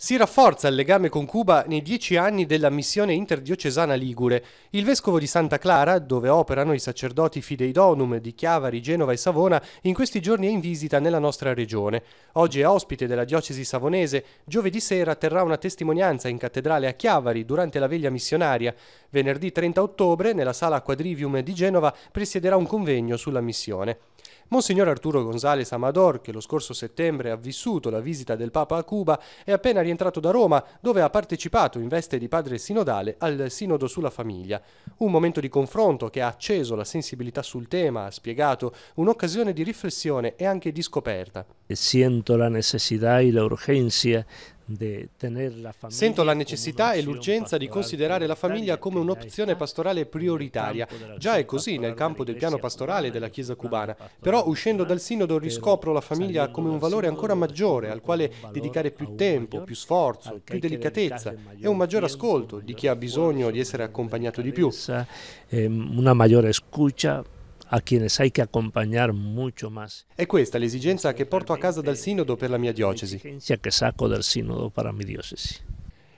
Si rafforza il legame con Cuba nei dieci anni della missione interdiocesana Ligure. Il vescovo di Santa Clara, dove operano i sacerdoti Fidei Donum di Chiavari, Genova e Savona, in questi giorni è in visita nella nostra regione. Oggi è ospite della diocesi savonese, giovedì sera terrà una testimonianza in cattedrale a Chiavari durante la veglia missionaria. Venerdì 30 ottobre, nella sala Quadrivium di Genova, presiederà un convegno sulla missione. Monsignor Arturo González Amador, che lo scorso settembre ha vissuto la visita del Papa a Cuba, è appena rientrato da Roma, dove ha partecipato in veste di padre sinodale al Sinodo sulla famiglia. Un momento di confronto che ha acceso la sensibilità sul tema, ha spiegato, un'occasione di riflessione e anche di scoperta. Sento la necessità e l'urgenza urgenza Sento la necessità e l'urgenza di considerare la famiglia come un'opzione pastorale prioritaria. Già è così nel campo del piano pastorale della Chiesa cubana, però uscendo dal sinodo riscopro la famiglia come un valore ancora maggiore al quale dedicare più tempo, più sforzo, più delicatezza e un maggior ascolto di chi ha bisogno di essere accompagnato di più. Ehm, una maggiore scuccia a quienes hay que acompañar mucho más. È questa l'esigenza che porto a casa dal sinodo per la mia diocesi. L'esigenza che sacco dal sinodo per la mia diocesi.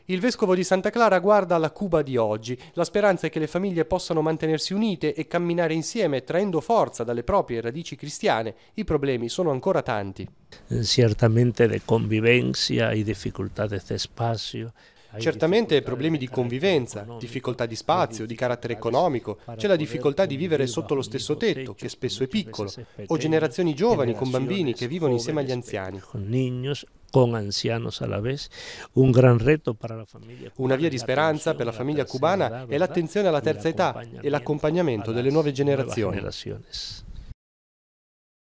Il vescovo di Santa Clara guarda la Cuba di oggi. La speranza è che le famiglie possano mantenersi unite e camminare insieme, traendo forza dalle proprie radici cristiane. I problemi sono ancora tanti. Certamente di convivenza e difficoltà di spazio. Certamente problemi di convivenza, difficoltà di spazio, di carattere economico, c'è la difficoltà di vivere sotto lo stesso tetto, che spesso è piccolo, o generazioni giovani con bambini che vivono insieme agli anziani. Una via di speranza per la famiglia cubana è l'attenzione alla terza età e l'accompagnamento delle nuove generazioni.